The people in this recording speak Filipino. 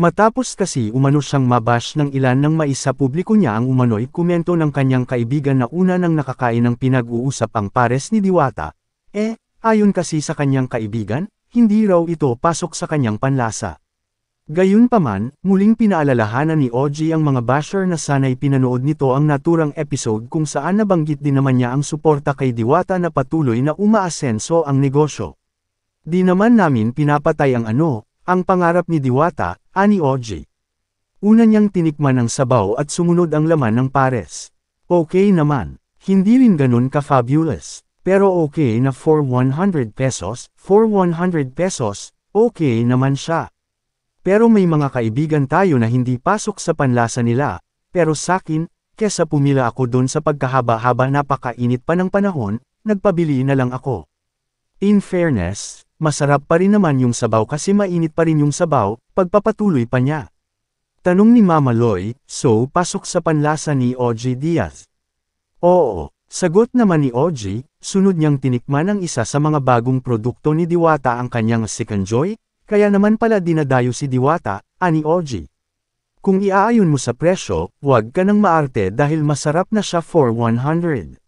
Matapos kasi umano siyang mabash ng ilan ng maisa publiko niya ang umano'y komento ng kanyang kaibigan na una nang nakakain ng pinag-uusap ang pares ni Diwata, eh, ayon kasi sa kanyang kaibigan, hindi raw ito pasok sa kanyang panlasa. Gayunpaman, muling pinaalalahanan ni Oji ang mga basher na sana'y pinanood nito ang naturang episode kung saan nabanggit din naman niya ang suporta kay Diwata na patuloy na umaasenso ang negosyo. Di naman namin pinapatay ang ano, ang pangarap ni Diwata, ani OJ. Una niyang tinikman ang sabaw at sumunod ang laman ng pares. Okay naman, hindi rin ganun ka-fabulous. Pero okay na for 100 pesos, for 100 pesos, okay naman siya. Pero may mga kaibigan tayo na hindi pasok sa panlasa nila, pero sakin, kesa pumila ako don sa pagkahaba-haba napakainit pa ng panahon, nagpabili na lang ako. In fairness, masarap pa rin naman yung sabaw kasi mainit pa rin yung sabaw, pagpapatuloy pa niya. Tanong ni Mama Loy, so pasok sa panlasa ni OG Diaz. Oo, sagot naman ni OG, sunod niyang tinikman ang isa sa mga bagong produkto ni Diwata ang kanyang Second Joy, kaya naman pala dinadayo si Diwata, ani OG. Kung iaayon mo sa presyo, huwag ka nang maarte dahil masarap na siya for 100.